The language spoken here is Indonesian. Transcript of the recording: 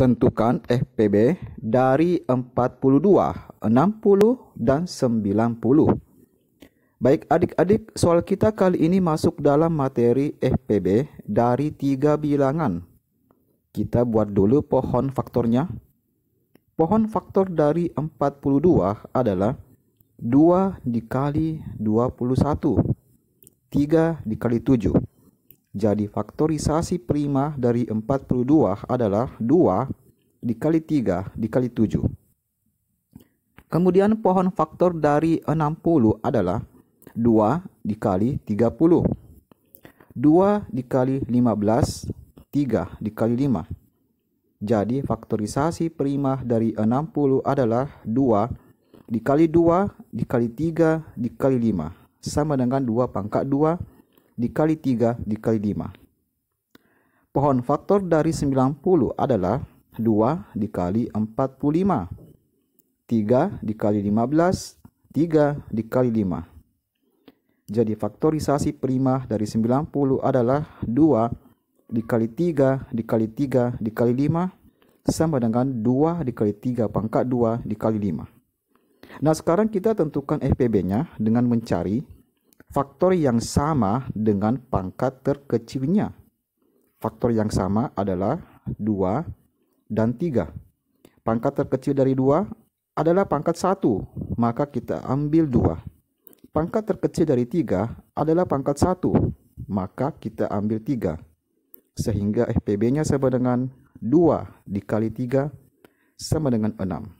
tentukan FPB dari 42, 60 dan 90. Baik adik-adik, soal kita kali ini masuk dalam materi FPB dari tiga bilangan. Kita buat dulu pohon faktornya. Pohon faktor dari 42 adalah 2 dikali 21, 3 dikali 7. Jadi faktorisasi prima dari 42 adalah 2 dikali 3 dikali 7. Kemudian pohon faktor dari 60 adalah 2 dikali 30. 2 dikali 15, 3 dikali 5. Jadi faktorisasi prima dari 60 adalah 2 dikali 2 dikali 3 dikali 5 sama dengan 2 pangkat 2 dikali 3 dikali 5. Pohon faktor dari 90 adalah 2 dikali 45. 3 dikali 15, 3 dikali 5. Jadi faktorisasi prima dari 90 adalah 2 dikali 3 dikali 3 dikali 5 sama dengan 2 dikali 3 pangkat 2 dikali 5. Nah sekarang kita tentukan FPB-nya dengan mencari faktor yang sama dengan pangkat terkecilnya. Faktor yang sama adalah 2 dan 3. Pangkat terkecil dari 2 adalah pangkat 1, maka kita ambil 2. Pangkat terkecil dari 3 adalah pangkat 1, maka kita ambil 3. Sehingga FPB-nya sama dengan 2 dikali 3 sama dengan 6.